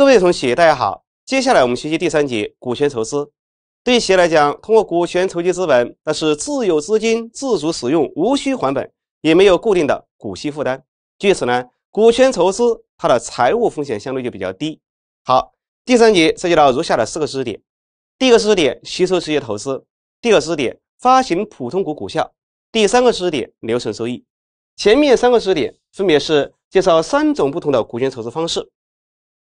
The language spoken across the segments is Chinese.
各位同学，大家好。接下来我们学习第三节股权筹资。对企业来讲，通过股权筹集资本，那是自有资金、自主使用，无需还本，也没有固定的股息负担。据此呢，股权筹资它的财务风险相对就比较低。好，第三节涉及到如下的四个知识点：第一个知识点，吸收直接投资；第二个知识点，发行普通股股票；第三个知识点，留存收益。前面三个知识点分别是介绍三种不同的股权筹资方式。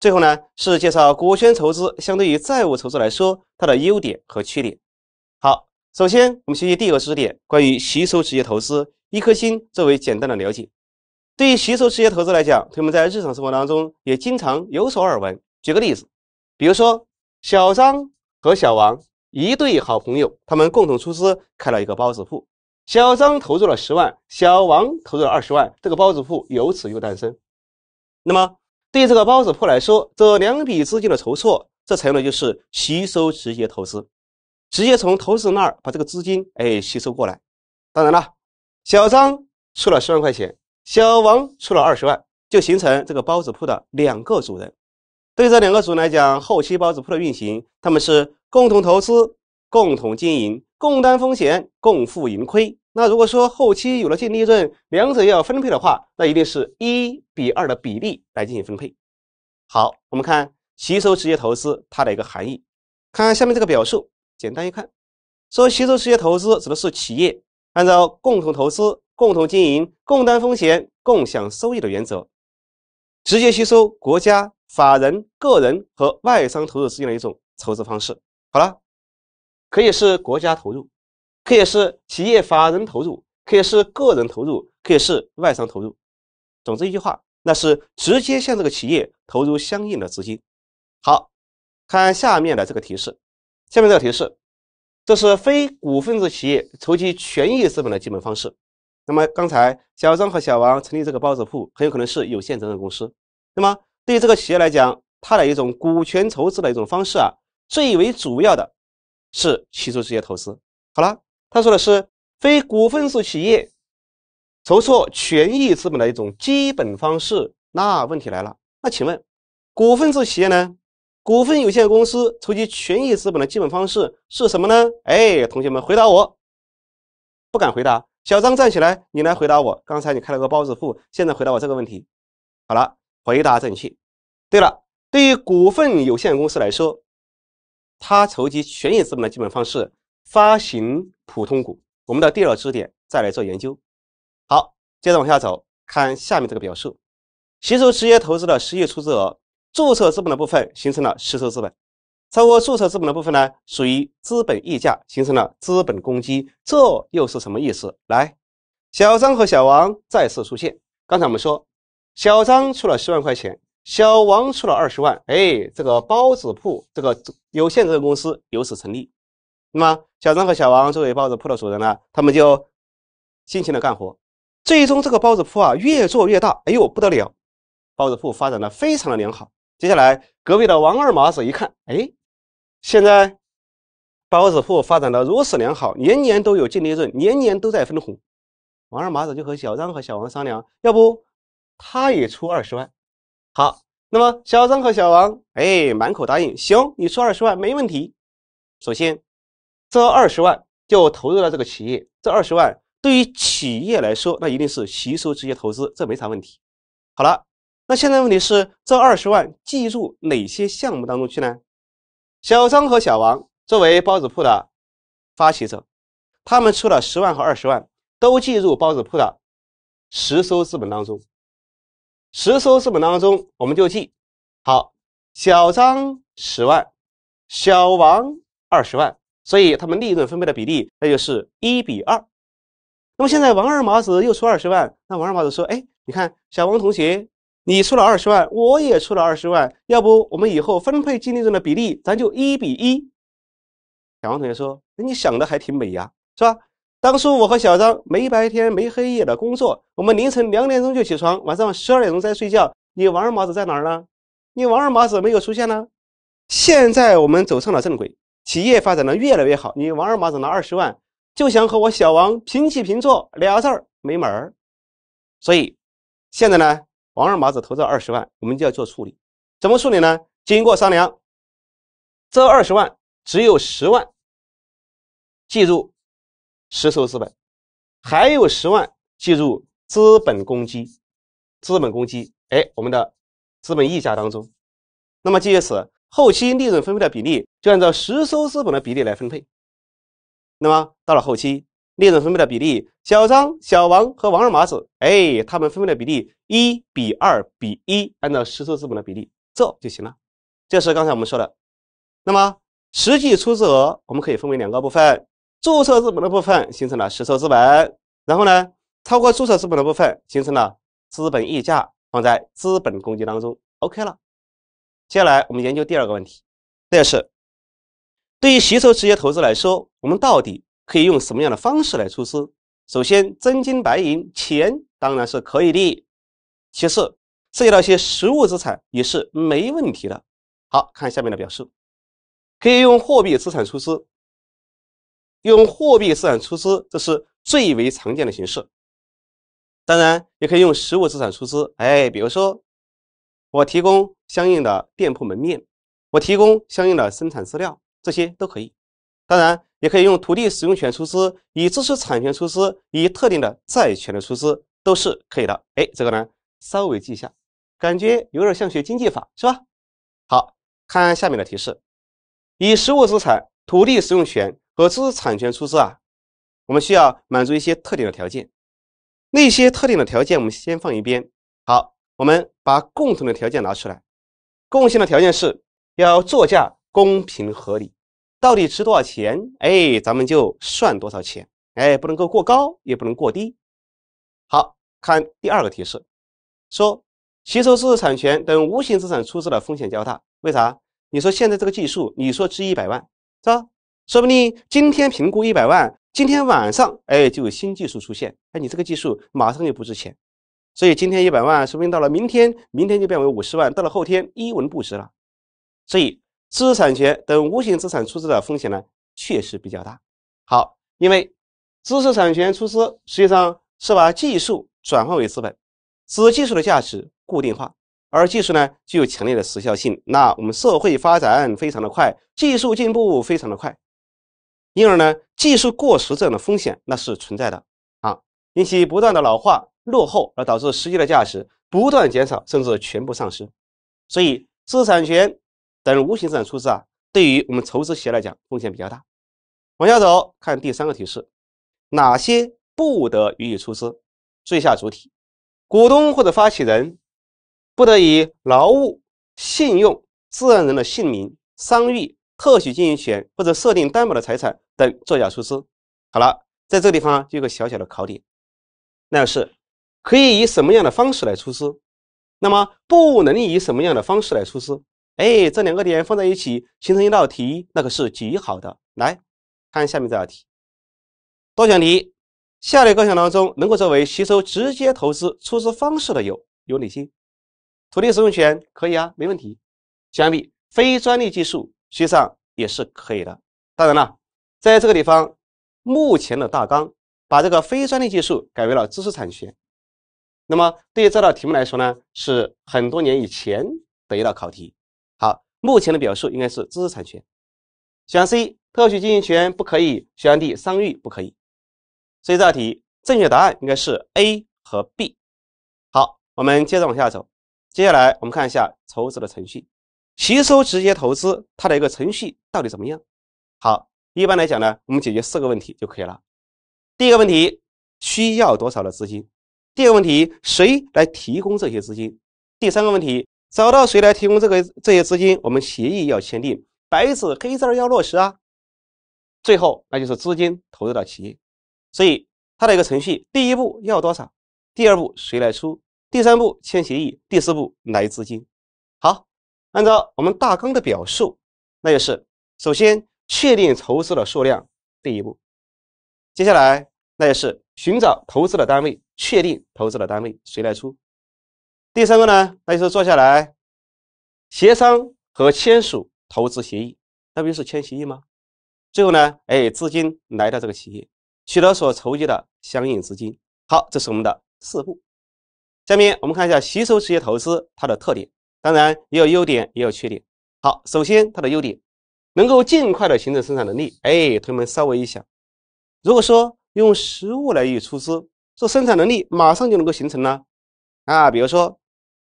最后呢，是介绍股权筹资相对于债务筹资来说，它的优点和缺点。好，首先我们学习第一个知识点，关于吸收直接投资，一颗星作为简单的了解。对于吸收直接投资来讲，同学们在日常生活当中也经常有所耳闻。举个例子，比如说小张和小王一对好朋友，他们共同出资开了一个包子铺。小张投入了十万，小王投入了二十万，这个包子铺由此又诞生。那么，对这个包子铺来说，这两笔资金的筹措，这采用的就是吸收直接投资，直接从投资人那儿把这个资金哎吸收过来。当然了，小张出了十万块钱，小王出了二十万，就形成这个包子铺的两个主人。对这两个主人来讲，后期包子铺的运行，他们是共同投资、共同经营、共担风险、共负盈亏。那如果说后期有了净利润，两者要分配的话，那一定是一比二的比例来进行分配。好，我们看吸收直接投资它的一个含义，看下面这个表述，简单一看，说吸收直接投资指的是企业按照共同投资、共同经营、共担风险、共享收益的原则，直接吸收国家、法人、个人和外商投资资金的一种投资方式。好了，可以是国家投入。可以是企业法人投入，可以是个人投入，可以是外商投入。总之一句话，那是直接向这个企业投入相应的资金。好，看下面的这个提示。下面这个提示，这是非股份制企业筹集权益资本的基本方式。那么，刚才小张和小王成立这个包子铺，很有可能是有限责任公司。那么，对于这个企业来讲，它的一种股权筹资的一种方式啊，最为主要的是起收直接投资。好了。他说的是非股份制企业筹措权益资本的一种基本方式。那问题来了，那请问股份制企业呢？股份有限公司筹集权益资本的基本方式是什么呢？哎，同学们回答我，不敢回答。小张站起来，你来回答我。刚才你开了个包子铺，现在回答我这个问题。好了，回答正确。对了，对于股份有限公司来说，它筹集权益资本的基本方式。发行普通股，我们的第二支点再来做研究。好，接着往下走，看下面这个表述：吸收直接投资的实益出资额，注册资本的部分形成了实收资本；超过注册资本的部分呢，属于资本溢价，形成了资本公积。这又是什么意思？来，小张和小王再次出现。刚才我们说，小张出了十万块钱，小王出了二十万，哎，这个包子铺这个有限责任公司由此成立。那么，小张和小王作为包子铺的主人呢，他们就辛勤的干活。最终，这个包子铺啊，越做越大，哎呦不得了，包子铺发展的非常的良好。接下来，隔壁的王二麻子一看，哎，现在包子铺发展的如此良好，年年都有净利润，年年都在分红。王二麻子就和小张和小王商量，要不他也出二十万？好，那么小张和小王，哎，满口答应，行，你出二十万没问题。首先。这二十万就投入了这个企业，这二十万对于企业来说，那一定是吸收直接投资，这没啥问题。好了，那现在问题是这二十万计入哪些项目当中去呢？小张和小王作为包子铺的发起者，他们出了十万和二十万，都计入包子铺的实收资本当中。实收资本当中，我们就记好：小张十万，小王二十万。所以他们利润分配的比例那就是一比二。那么现在王二麻子又出二十万，那王二麻子说：“哎，你看小王同学，你出了二十万，我也出了二十万，要不我们以后分配净利润的比例咱就一比一。”小王同学说：“你想的还挺美呀，是吧？当初我和小张没白天没黑夜的工作，我们凌晨两点钟就起床，晚上十二点钟再睡觉。你王二麻子在哪儿呢？你王二麻子没有出现呢？现在我们走上了正轨。”企业发展的越来越好，你王二麻子拿二十万就想和我小王平起平坐，俩字儿没门儿。所以现在呢，王二麻子投这二十万，我们就要做处理。怎么处理呢？经过商量，这二十万只有十万计入实收资本，还有十万计入资本公积。资本公积，哎，我们的资本溢价当中。那么，基于此。后期利润分配的比例就按照实收资本的比例来分配。那么到了后期，利润分配的比例，小张、小王和王二麻子，哎，他们分配的比例一比二比一，按照实收资本的比例，这就行了。这是刚才我们说的。那么实际出资额我们可以分为两个部分：注册资本的部分形成了实收资本，然后呢，超过注册资本的部分形成了资本溢价，放在资本公积当中，OK 了。接下来我们研究第二个问题，这是对于吸收直接投资来说，我们到底可以用什么样的方式来出资？首先，真金白银钱当然是可以的；其次，涉及到一些实物资产也是没问题的。好，看下面的表述，可以用货币资产出资，用货币资产出资这是最为常见的形式。当然，也可以用实物资产出资。哎，比如说我提供。相应的店铺门面，我提供相应的生产资料，这些都可以。当然，也可以用土地使用权出资，以知识产权出资，以特定的债权的出资都是可以的。哎，这个呢，稍微记一下，感觉有点像学经济法，是吧？好，看下面的提示，以实物资产、土地使用权和知识产权出资啊，我们需要满足一些特定的条件。那些特定的条件我们先放一边。好，我们把共同的条件拿出来。共性的条件是要作价公平合理，到底值多少钱？哎，咱们就算多少钱？哎，不能够过高，也不能过低。好，看第二个提示，说吸收知识产权等无形资产出资的风险较大。为啥？你说现在这个技术，你说值一百万，是吧？说不定今天评估一百万，今天晚上哎就有新技术出现，哎，你这个技术马上就不值钱。所以今天一百万，说不定到了明天，明天就变为五十万，到了后天一文不值了。所以，知识产权等无形资产出资的风险呢，确实比较大。好，因为知识产权出资实际上是把技术转化为资本，使技术的价值固定化。而技术呢，具有强烈的时效性。那我们社会发展非常的快，技术进步非常的快，因而呢，技术过时这样的风险那是存在的。因其不断的老化、落后而导致实际的价值不断减少，甚至全部丧失。所以，知识产权等无形资产出资啊，对于我们筹资企业来讲，风险比较大。往下走，看第三个提示：哪些不得予以出资？意下主体：股东或者发起人不得以劳务、信用、自然人的姓名、商誉、特许经营权或者设定担保的财产等作假出资。好了，在这个地方就有个小小的考点。那是可以以什么样的方式来出资，那么不能以什么样的方式来出资？哎，这两个点放在一起形成一道题，那可是极好的。来看下面这道题，多选题：下列各项当中，能够作为吸收直接投资出资方式的有有哪些？土地使用权可以啊，没问题。相比非专利技术，实际上也是可以的。当然了，在这个地方，目前的大纲。把这个非专利技术改为了知识产权，那么对于这道题目来说呢，是很多年以前的一道考题。好，目前的表述应该是知识产权。选项 C 特许经营权不可以，选项 D 商誉不可以。所以这道题正确答案应该是 A 和 B。好，我们接着往下走。接下来我们看一下筹资的程序，吸收直接投资它的一个程序到底怎么样？好，一般来讲呢，我们解决四个问题就可以了。第一个问题需要多少的资金？第二个问题谁来提供这些资金？第三个问题找到谁来提供这个这些资金？我们协议要签订，白纸黑字儿要落实啊。最后那就是资金投入到企业，所以它的一个程序：第一步要多少？第二步谁来出？第三步签协议？第四步来资金？好，按照我们大纲的表述，那就是首先确定筹资的数量，第一步。接下来，那就是寻找投资的单位，确定投资的单位谁来出。第三个呢，那就是坐下来协商和签署投资协议，那不就是签协议吗？最后呢，哎，资金来到这个企业，取得所筹集的相应资金。好，这是我们的四步。下面我们看一下吸收企业投资它的特点，当然也有优点，也有缺点。好，首先它的优点，能够尽快的形成生产能力。哎，同学们稍微一想。如果说用实物来予以出资，这生产能力马上就能够形成呢？啊！比如说，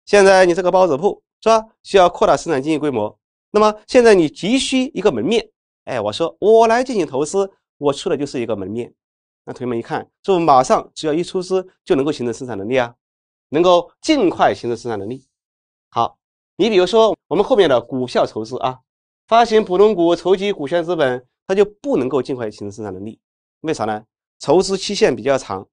现在你这个包子铺是吧？需要扩大生产经营规模，那么现在你急需一个门面。哎，我说我来进行投资，我出的就是一个门面。那同学们一看，就马上只要一出资就能够形成生产能力啊，能够尽快形成生产能力。好，你比如说我们后面的股票筹资啊，发行普通股筹集股权资本，它就不能够尽快形成生产能力。为啥呢？筹资期限比较长，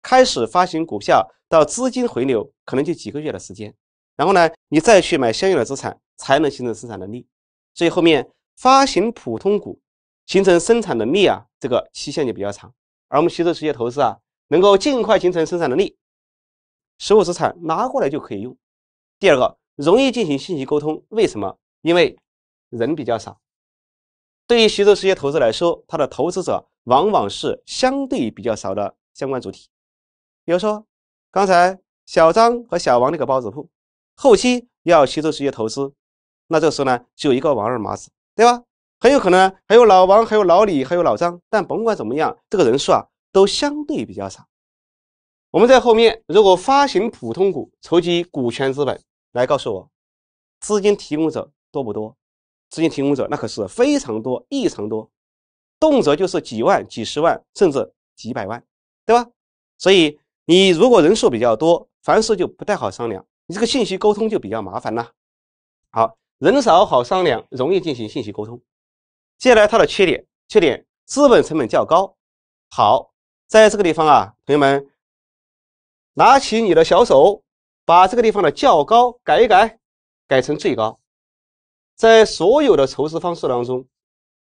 开始发行股票到资金回流可能就几个月的时间，然后呢，你再去买相应的资产才能形成生产能力。所以后面发行普通股形成生产能力啊，这个期限就比较长。而我们吸收直接投资啊，能够尽快形成生产能力，实物资产拿过来就可以用。第二个，容易进行信息沟通。为什么？因为人比较少。对于徐州实业投资来说，它的投资者往往是相对比较少的相关主体，比如说刚才小张和小王那个包子铺，后期要徐州实业投资，那这时候呢只有一个王二麻子，对吧？很有可能还有老王、还有老李、还有老张，但甭管怎么样，这个人数啊都相对比较少。我们在后面如果发行普通股筹集股权资本，来告诉我，资金提供者多不多？资金提供者那可是非常多、异常多，动辄就是几万、几十万，甚至几百万，对吧？所以你如果人数比较多，凡事就不太好商量，你这个信息沟通就比较麻烦了。好人少好商量，容易进行信息沟通。接下来它的缺点，缺点资本成本较高。好，在这个地方啊，同学们，拿起你的小手，把这个地方的较高改一改，改成最高。在所有的筹资方式当中，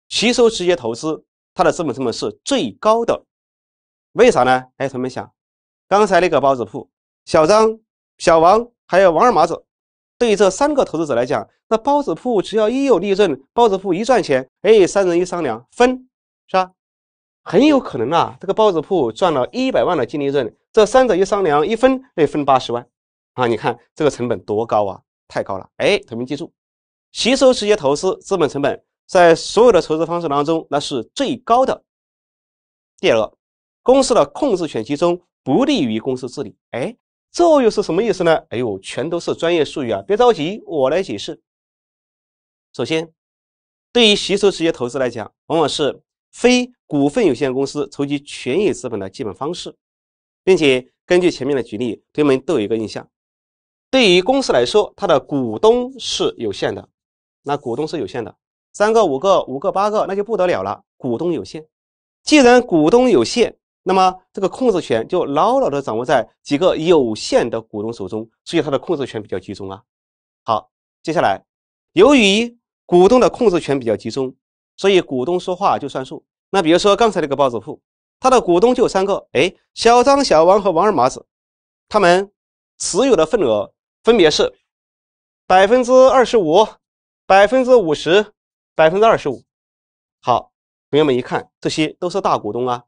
吸收直接投资，它的资本成本是最高的。为啥呢？哎，同学们想，刚才那个包子铺，小张、小王还有王二麻子，对于这三个投资者来讲，那包子铺只要一有利润，包子铺一赚钱，哎，三人一商量分，是吧？很有可能啊，这个包子铺赚了一百万的净利润，这三者一商量一分，哎，分八十万啊！你看这个成本多高啊，太高了。哎，同学们记住。吸收直接投资资本成本，在所有的筹资方式当中，那是最高的。第二个，公司的控制权集中不利于公司治理。哎，这又是什么意思呢？哎呦，全都是专业术语啊！别着急，我来解释。首先，对于吸收直接投资来讲，往往是非股份有限公司筹集权益资本的基本方式，并且根据前面的举例，同学们都有一个印象：对于公司来说，它的股东是有限的。那股东是有限的，三个、五个、五个、八个，那就不得了了。股东有限，既然股东有限，那么这个控制权就牢牢的掌握在几个有限的股东手中，所以他的控制权比较集中啊。好，接下来，由于股东的控制权比较集中，所以股东说话就算数。那比如说刚才那个包子铺，他的股东就三个，哎，小张、小王和王二麻子，他们持有的份额分别是百分之二十五。百分之五十，百分之二十五，好，朋友们一看，这些都是大股东啊。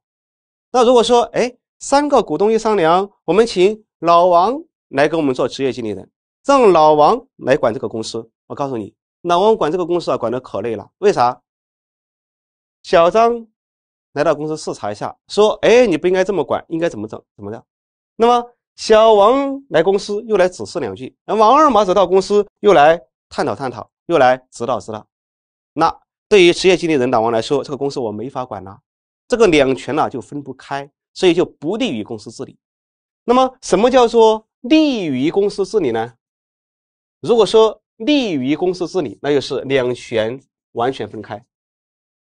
那如果说，哎，三个股东一商量，我们请老王来给我们做职业经理人，让老王来管这个公司。我告诉你，老王管这个公司啊，管的可累了。为啥？小张来到公司视察一下，说，哎，你不应该这么管，应该怎么整？怎么的？那么小王来公司又来指示两句，那王二麻子到公司又来探讨探讨。又来指导指导，那对于职业经理人老王来说，这个公司我没法管了，这个两权呢就分不开，所以就不利于公司治理。那么什么叫做利于公司治理呢？如果说利于公司治理，那就是两权完全分开。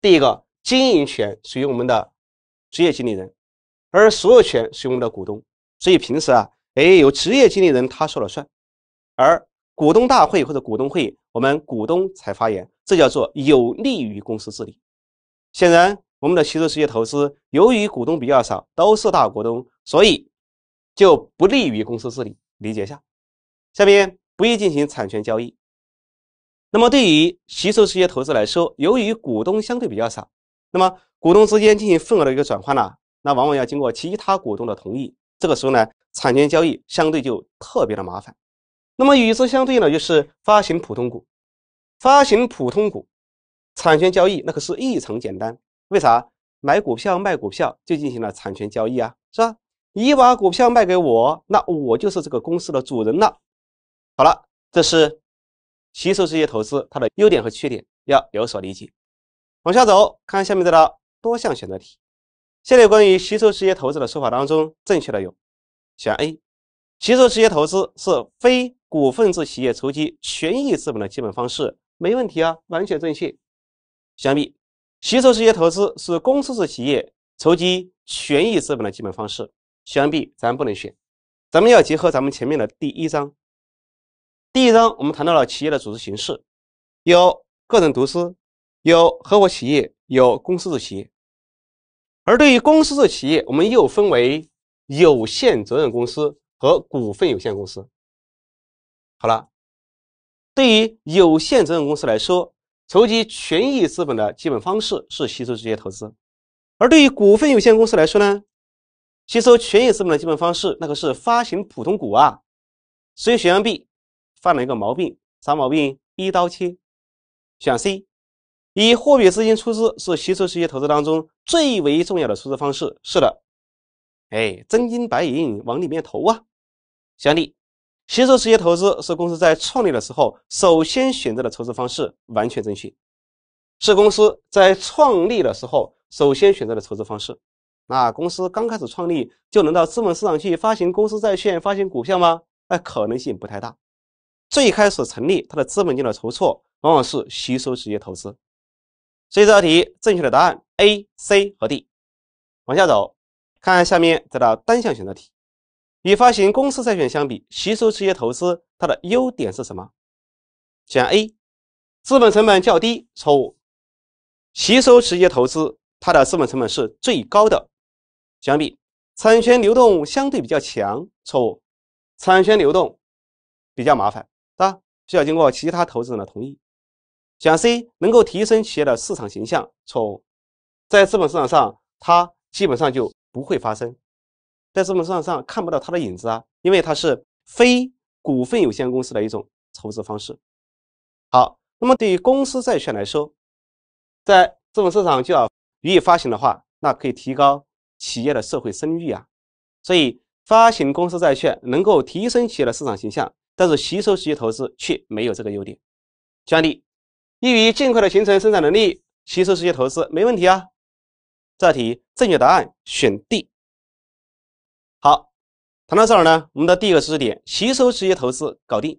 第一个，经营权属于我们的职业经理人，而所有权属于我们的股东。所以平时啊，哎，有职业经理人他说了算，而股东大会或者股东会，我们股东才发言，这叫做有利于公司治理。显然，我们的吸收实业投资，由于股东比较少，都是大股东，所以就不利于公司治理。理解一下。下面不宜进行产权交易。那么，对于吸收实业投资来说，由于股东相对比较少，那么股东之间进行份额的一个转换呢，那往往要经过其他股东的同意。这个时候呢，产权交易相对就特别的麻烦。那么与之相对应的就是发行普通股，发行普通股，产权交易那可是异常简单。为啥买股票卖股票就进行了产权交易啊？是吧？你把股票卖给我，那我就是这个公司的主人了。好了，这是吸收直接投资它的优点和缺点，要有所理解。往下走，看下面这道多项选择题。下列关于吸收直接投资的说法当中，正确的有选 A，吸收直接投资是非。股份制企业筹集权益资本的基本方式，没问题啊，完全正确。相比，吸收这些投资是公司制企业筹集权益资本的基本方式。相比，咱不能选。咱们要结合咱们前面的第一章。第一章我们谈到了企业的组织形式，有个人独资，有合伙企业，有公司制企业。而对于公司制企业，我们又分为有限责任公司和股份有限公司。好了，对于有限责任公司来说，筹集权益资本的基本方式是吸收直接投资；而对于股份有限公司来说呢，吸收权益资本的基本方式那可是发行普通股啊。所以选项 B 犯了一个毛病，啥毛病？一刀切。选 C，以货币资金出资是吸收直接投资当中最为重要的出资方式，是的。哎，真金白银往里面投啊。选 D。吸收直接投资是公司在创立的时候首先选择的筹资方式，完全正确。是公司在创立的时候首先选择的筹资方式。那公司刚开始创立就能到资本市场去发行公司债券、发行股票吗？那可能性不太大。最开始成立，它的资本金的筹措往往是吸收直接投资。所以这道题正确的答案 A、C 和 D。往下走，看下面这道单项选择题。与发行公司债券相比，吸收直接投资它的优点是什么？选 A，资本成本较低，错误。吸收直接投资它的资本成本是最高的，相比产权流动相对比较强，错误。产权流动比较麻烦，是吧？需要经过其他投资者的同意。选 C，能够提升企业的市场形象，错误。在资本市场上，它基本上就不会发生。在资本市场上看不到它的影子啊，因为它是非股份有限公司的一种筹资方式。好，那么对于公司债券来说，在资本市场就要予以发行的话，那可以提高企业的社会声誉啊。所以，发行公司债券能够提升企业的市场形象，但是吸收直接投资却没有这个优点。举例，易于尽快的形成生产能力，吸收直接投资没问题啊。这道题正确答案选 D。谈到这儿呢，我们的第一个知识点，吸收直接投资搞定。